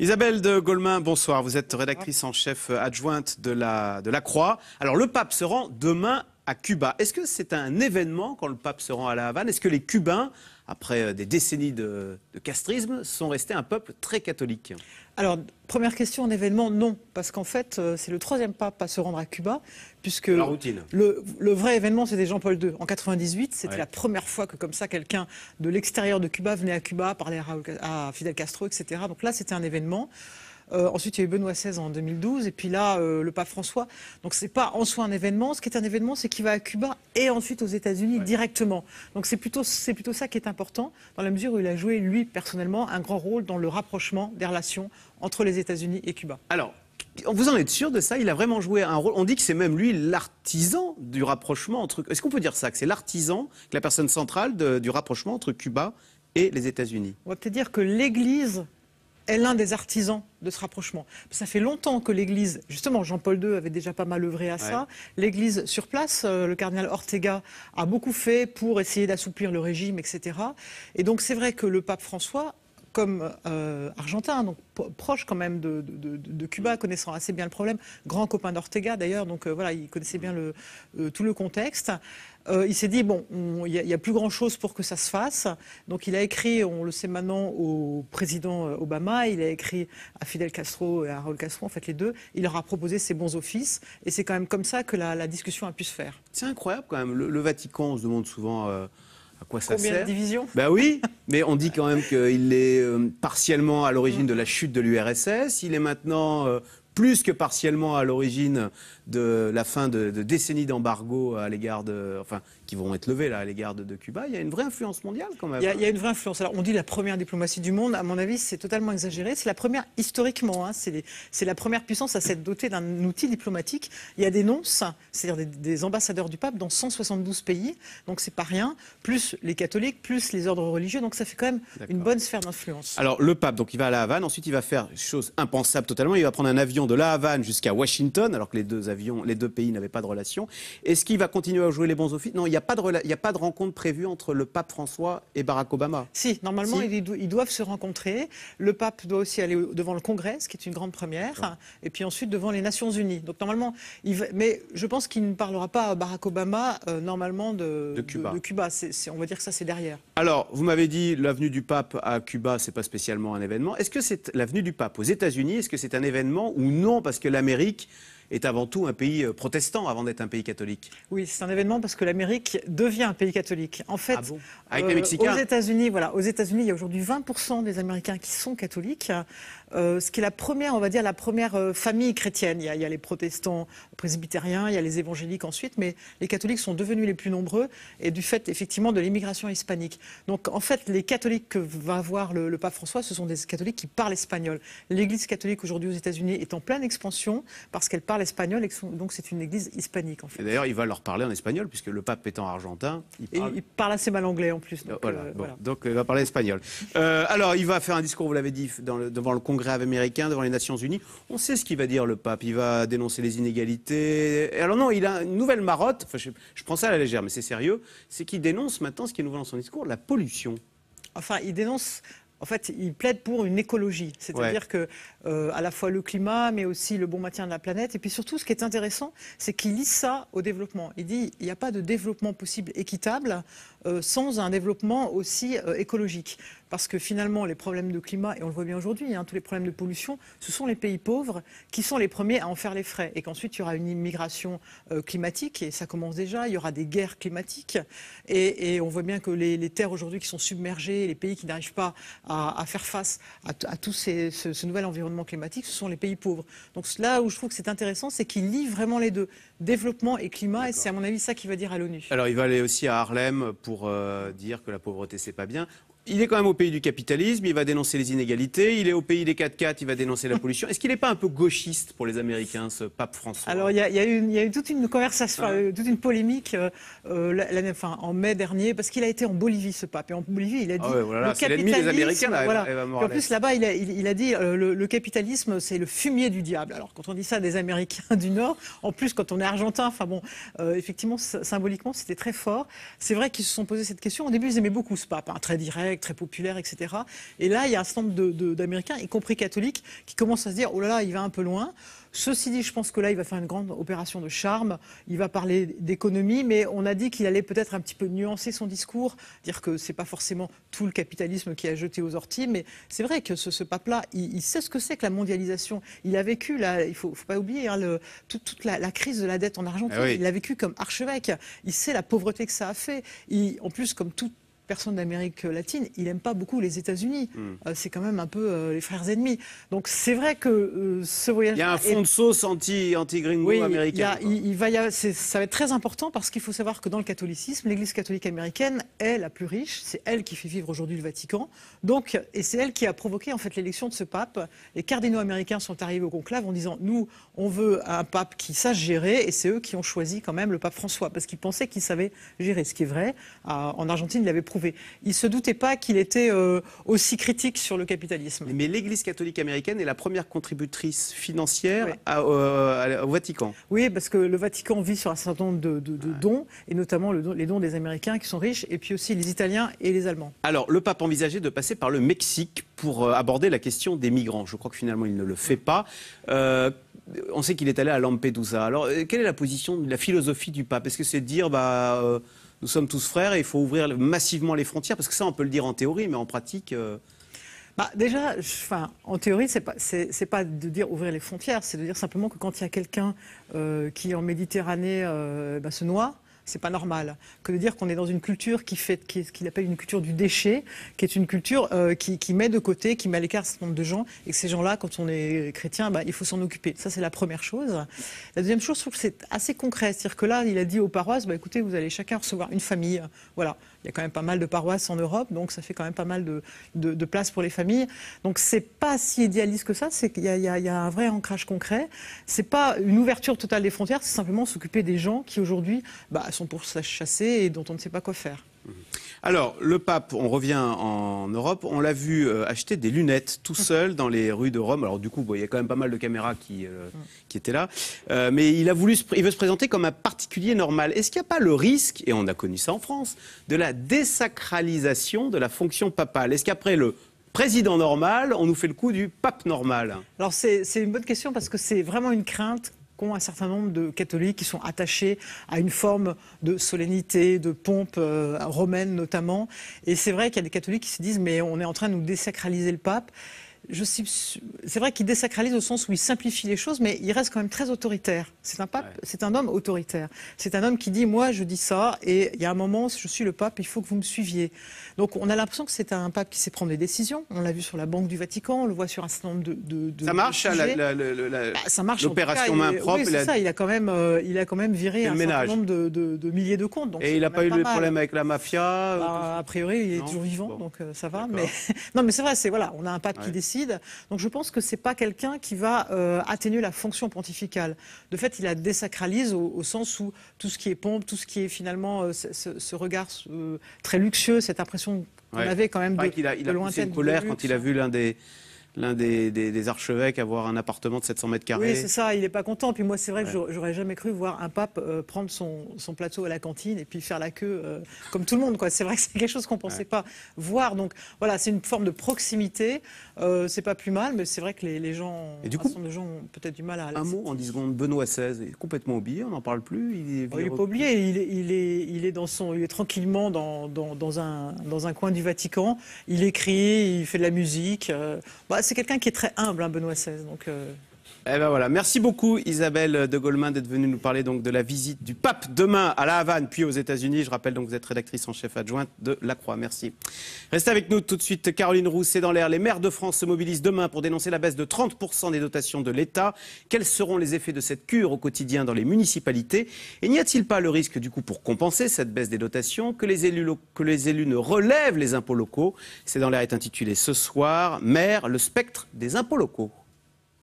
Isabelle de Gaulmin, bonsoir. Vous êtes rédactrice en chef euh, adjointe de la, de la Croix. Alors, le pape se rend demain à Cuba. Est-ce que c'est un événement quand le pape se rend à La Havane Est-ce que les Cubains après euh, des décennies de, castrisme, sont restés un peuple très catholique Alors, première question en événement, non, parce qu'en fait, euh, c'est le troisième pape à se rendre à Cuba, puisque la routine. Le, vrai événement, c'était Jean-Paul II. En 98, c'était la première fois que, comme ça, quelqu'un de l'extérieur de Cuba venait à Cuba, parler à, à Fidel Castro, etc. Donc là, c'était un événement. Euh, ensuite, il y a eu Benoît XVI en 2012, et puis là, euh, le pape François. Donc, ce n'est pas en soi un événement. Ce qui est un événement, c'est qu'il va à Cuba et ensuite aux États-Unis directement. Donc, c'est plutôt, plutôt ça qui est important, dans la mesure où il a joué, lui, personnellement, un grand rôle dans le rapprochement des relations entre les États-Unis et Cuba. Alors, vous en êtes sûr de ça Il a vraiment joué un rôle. On dit que c'est même lui l'artisan du rapprochement entre. Est-ce qu'on peut dire ça Que c'est l'artisan, la personne centrale du rapprochement entre Cuba et les États-Unis On va peut-être dire que l'Église est l'un des artisans de ce rapprochement. Ça fait longtemps que l'Église, justement, Jean-Paul II avait déjà pas mal œuvré à ça. L'Église sur place, euh, le cardinal Ortega a beaucoup fait pour essayer d'assouplir le régime, etc. Et donc c'est vrai que le pape François comme euh, argentin, donc proche quand même de, Cuba, mm. connaissant assez bien le problème, grand copain d'Ortega d'ailleurs, donc euh, voilà, il connaissait bien tout le contexte. Euh, il s'est dit, bon, il n'y a, plus grand-chose pour que ça se fasse. Donc il a écrit, on le sait maintenant, au président euh, Obama, il a écrit à Fidel Castro et à Raoul Castro, en fait les deux, il leur a proposé ses bons offices. Et c'est quand même comme ça que la, discussion a pu se faire. C'est incroyable quand même. Le, Vatican, on se demande souvent... Euh, à quoi ça Combien sert de divisions Ben oui, mais on dit quand même qu'il est partiellement à l'origine de la chute de l'URSS. Il est maintenant plus que partiellement à l'origine de la fin de, décennies d'embargo à l'égard de, vont être levés là, à l'égard de, Cuba. Il y a une vraie influence mondiale quand même. Il y, a, une vraie influence. Alors on dit la première diplomatie du monde, à mon avis c'est totalement exagéré. C'est la première historiquement, hein. c'est la première puissance à s'être dotée d'un outil diplomatique. Il y a des nonces, c'est-à-dire des, ambassadeurs du pape dans 172 pays, donc c'est pas rien, plus les catholiques, plus les ordres religieux, donc ça fait quand même une bonne sphère d'influence. Alors le pape, donc il va à la Havane, ensuite il va faire chose impensable totalement, il va prendre un avion de la Havane jusqu'à Washington, alors que les deux avions, les deux pays n'avaient pas de relation. Est-ce qu'il va continuer à jouer les bons offices Non, il il n'y a pas de rencontre prévue entre le pape François et Barack Obama. Si, normalement, Ils, doivent se rencontrer. Le pape doit aussi aller devant le Congrès, ce qui est une grande première, et puis ensuite devant les Nations Unies. Donc normalement, mais je pense qu'il ne parlera pas à Barack Obama euh, normalement de, Cuba. on va dire que ça, c'est derrière. Alors, vous m'avez dit l'avenue du pape à Cuba, ce n'est pas spécialement un événement. Est-ce que c'est l'avenue du pape aux États-Unis Est-ce que c'est un événement ou non Parce que l'Amérique est avant tout un pays euh, protestant avant d'être un pays catholique. Oui, c'est un événement parce que l'Amérique devient un pays catholique. En fait, ah Avec les euh, aux États-Unis, voilà, aux États-Unis, il y a aujourd'hui 20% des Américains qui sont catholiques, euh, ce qui est la première, on va dire, la première famille chrétienne. Il y, a, les protestants presbytériens, il y a les évangéliques ensuite, mais les catholiques sont devenus les plus nombreux et du fait effectivement de l'immigration hispanique. Donc en fait, les catholiques que va avoir le, le pape François, ce sont des catholiques qui parlent espagnol. L'Église catholique aujourd'hui aux États-Unis est en pleine expansion parce qu'elle parle l'espagnol, donc c'est une église hispanique en fait. D'ailleurs, il va leur parler en espagnol puisque le pape étant argentin, il parle, il parle assez mal anglais en plus. Donc, voilà, euh, donc il va parler espagnol. Euh, alors, il va faire un discours, vous l'avez dit, devant le Congrès américain, devant les Nations Unies. On sait ce qu'il va dire le pape. Il va dénoncer les inégalités. alors non, il a une nouvelle marotte. je, prends ça à la légère, mais c'est sérieux. C'est qu'il dénonce maintenant ce qui nous nouveau dans son discours, la pollution. Enfin, il dénonce en fait, il plaide pour une écologie, c'est-à-dire que euh, à la fois le climat, mais aussi le bon maintien de la planète. Et puis surtout, ce qui est intéressant, c'est qu'il lit ça au développement. Il dit il n'y a pas de développement possible équitable euh, sans un développement aussi euh, écologique parce que finalement, les problèmes de climat, et on le voit bien aujourd'hui, hein, tous les problèmes de pollution, ce sont les pays pauvres qui sont les premiers à en faire les frais. Et qu'ensuite, il y aura une immigration euh, climatique, et ça commence déjà, il y aura des guerres climatiques. Et, on voit bien que les, terres aujourd'hui qui sont submergées, les pays qui n'arrivent pas à, faire face à, tout ce, nouvel environnement climatique, ce sont les pays pauvres. Donc là où je trouve que c'est intéressant, c'est qu'il lie vraiment les deux, développement et climat, et c'est à mon avis ça qu'il va dire à l'ONU. Alors il va aller aussi à Harlem pour euh, dire que la pauvreté c'est pas bien il est quand même au pays du capitalisme, il va dénoncer les inégalités, il est au pays des 4x4, il va dénoncer la pollution. Est-ce qu'il n'est pas un peu gauchiste pour les Américains, ce pape François Alors, il y, a eu toute une conversation, euh, toute une polémique euh, euh, la, en mai dernier, parce qu'il a été en Bolivie, ce pape. Et en Bolivie, il a ah dit. Ah le capitalisme, des Américains, là, voilà. en plus, là-bas, il, a, dit le, capitalisme, c'est le fumier du diable. Alors, quand on dit ça des Américains du Nord, en plus, quand on est argentin, enfin bon, effectivement, symboliquement, c'était très fort. C'est vrai qu'ils se sont posé cette question. Au début, ils aimaient beaucoup ce pape, hein, très direct très populaire, etc. Et là, il y a un certain nombre d'Américains, y compris catholiques, qui commencent à se dire oh là là, il va un peu loin. Ceci dit, je pense que là, il va faire une grande opération de charme. Il va parler d'économie, mais on a dit qu'il allait peut-être un petit peu nuancer son discours, dire que c'est pas forcément tout le capitalisme qui a jeté aux orties, mais c'est vrai que ce, pape-là, il, sait ce que c'est que la mondialisation. Il a vécu, là, il faut, faut pas oublier, hein, le, toute, la, crise de la dette en argent. Ah il a vécu comme archevêque. Il sait la pauvreté que ça a fait. en plus, comme tout personne d'Amérique latine, il n'aime pas beaucoup les États-Unis. Hmm. Euh, c'est quand même un peu euh, les frères ennemis. Donc c'est vrai que euh, ce voyage. Il y a un fond de sauce anti, anti-gringo oui, américain. Il, y a, va ça va être très important parce qu'il faut savoir que dans le catholicisme, l'Église catholique américaine est la plus riche. C'est elle qui fait vivre aujourd'hui le Vatican. Donc, et c'est elle qui a provoqué en fait l'élection de ce pape. Les cardinaux américains sont arrivés au conclave en disant nous, on veut un pape qui sache gérer, et c'est eux qui ont choisi quand même le pape François parce qu'ils pensaient qu'il savait gérer, ce qui est vrai. en Argentine, il avait il ne se doutait pas qu'il était euh, aussi critique sur le capitalisme. Mais l'Église catholique américaine est la première contributrice financière euh, au Vatican. Oui, parce que le Vatican vit sur un certain nombre de, dons, et notamment les dons des Américains qui sont riches, et puis aussi les Italiens et les Allemands. Alors, le pape envisageait de passer par le Mexique pour euh, aborder la question des migrants. Je crois que finalement, il ne le fait pas. on sait qu'il est allé à Lampedusa. Alors, quelle est la position, la philosophie du pape Est-ce que c'est dire, bah, nous sommes tous frères et il faut ouvrir massivement les frontières Parce que ça, on peut le dire en théorie, mais en pratique. Euh, bah, déjà, en théorie, c'est pas, pas de dire ouvrir les frontières, c'est de dire simplement que quand il y a quelqu'un qui euh, qui en Méditerranée euh, bah, se noie, c'est pas normal que de dire qu'on est dans une culture qui fait ce qu'il appelle une culture du déchet, qui est une culture euh, qui, met de côté, qui met à l'écart ce nombre de gens, et que ces gens-là, quand on est chrétien, bah, il faut s'en occuper. Ça, c'est la première chose. La deuxième chose, je trouve que c'est assez concret, c'est-à-dire que là, il a dit aux paroisses, bah, écoutez, vous allez chacun recevoir une famille, voilà. Il y a quand même pas mal de paroisses en Europe, donc ça fait quand même pas mal de, de, place pour les familles. Donc c'est pas si idéaliste que ça, c'est qu'il y, a un vrai ancrage concret. C'est pas une ouverture totale des frontières, c'est simplement s'occuper des gens qui aujourd'hui bah, sont pour chasser et dont on ne sait pas quoi faire. Mhm. Alors, le pape, on revient en Europe, on l'a vu euh, acheter des lunettes tout mhm. seul dans les rues de Rome. Alors du coup, il y a quand même pas mal de caméras qui, euh, mhm. qui étaient là. Euh, mais il, a voulu, il veut se présenter comme un particulier normal. Est-ce qu'il n'y a pas le risque, et on a connu ça en France, de la désacralisation de la fonction papale Est-ce qu'après le président normal, on nous fait le coup du pape normal Alors c'est une bonne question parce que c'est vraiment une crainte qu'ont un certain nombre de catholiques qui sont attachés à une forme de solennité, de pompe euh, romaine notamment. Et c'est vrai qu'il y a des catholiques qui se disent mais on est en train de nous désacraliser le pape suis, c'est vrai qu'il désacralise au sens où il simplifie les choses, mais il reste quand même très autoritaire. C'est un pape, c'est un homme autoritaire. C'est un homme qui dit moi je dis ça et il y a un moment je suis le pape, il faut que vous me suiviez. Donc on a l'impression que c'est un pape qui sait prendre des décisions. On l'a vu sur la Banque du Vatican, on le voit sur un certain nombre de, de, ça marche, bah, ça marche. L'opération main propre. c'est ça. Il a quand même, euh, il a quand même viré un certain nombre de, milliers de comptes. et il n'a pas eu de problème avec la mafia. Euh, bah, a priori, il est toujours vivant, donc euh, ça va. Mais non, mais c'est vrai, c'est voilà, on a un pape qui décide donc je pense que ce n'est pas quelqu'un qui va euh, atténuer la fonction pontificale. De fait, il la désacralise au, sens où tout ce qui est pompe, tout ce qui est finalement euh, ce, regard euh, très luxueux, cette impression qu'on avait quand même de, il a, il a colère quand il a vu l'un des l'un des, des, des, archevêques avoir un appartement de 700 mètres carrés. Oui, c'est ça, il n'est pas content. Puis moi, c'est vrai que j'aurais jamais cru voir un pape euh, prendre son, plateau à la cantine et puis faire la queue euh, comme tout le monde. C'est vrai que c'est quelque chose qu'on ne pensait pas voir. Donc voilà, c'est une forme de proximité. Ce euh, c'est pas plus mal, mais c'est vrai que les, gens, et gens ont peut-être du mal à. Un mot en 10 secondes. Benoît XVI est complètement oublié, on n'en parle plus. Il n'est oh, pas oublié. Il est, il, est, dans son, il est tranquillement dans, un, dans un coin du Vatican. Il écrit, il fait de la musique. Bah, c'est quelqu'un qui est très humble, hein, Benoît XVI. Donc, euh, eh ben voilà, merci beaucoup Isabelle de Goldman d'être venue nous parler donc de la visite du pape demain à La Havane puis aux États-Unis. Je rappelle donc que vous êtes rédactrice en chef adjointe de La Croix. Merci. Restez avec nous tout de suite Caroline Rousseau. dans l'air. Les maires de France se mobilisent demain pour dénoncer la baisse de 30 des dotations de l'État. Quels seront les effets de cette cure au quotidien dans les municipalités Et n'y a-t-il pas le risque du coup pour compenser cette baisse des dotations que les élus que les élus ne relèvent les impôts locaux C'est dans l'air est intitulé ce soir Maire, le spectre des impôts locaux.